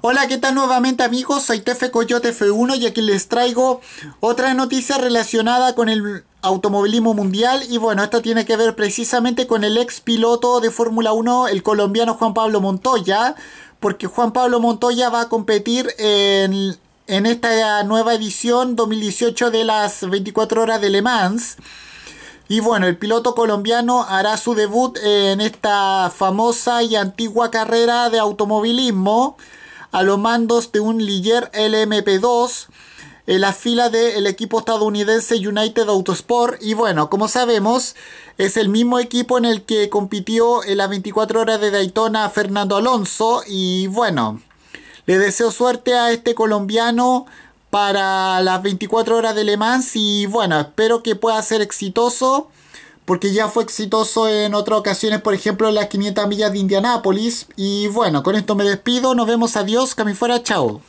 Hola, ¿qué tal nuevamente amigos? Soy Tefe Coyote F1 y aquí les traigo otra noticia relacionada con el automovilismo mundial y bueno, esta tiene que ver precisamente con el ex piloto de Fórmula 1, el colombiano Juan Pablo Montoya, porque Juan Pablo Montoya va a competir en, en esta nueva edición 2018 de las 24 horas de Le Mans. Y bueno, el piloto colombiano hará su debut en esta famosa y antigua carrera de automovilismo a los mandos de un Liger LMP2 en la fila del equipo estadounidense United Autosport. Y bueno, como sabemos, es el mismo equipo en el que compitió en las 24 horas de Daytona Fernando Alonso. Y bueno, le deseo suerte a este colombiano para las 24 horas de Le Mans. Y bueno, espero que pueda ser exitoso porque ya fue exitoso en otras ocasiones, por ejemplo, en las 500 millas de Indianápolis. Y bueno, con esto me despido, nos vemos, adiós, que fuera, chao.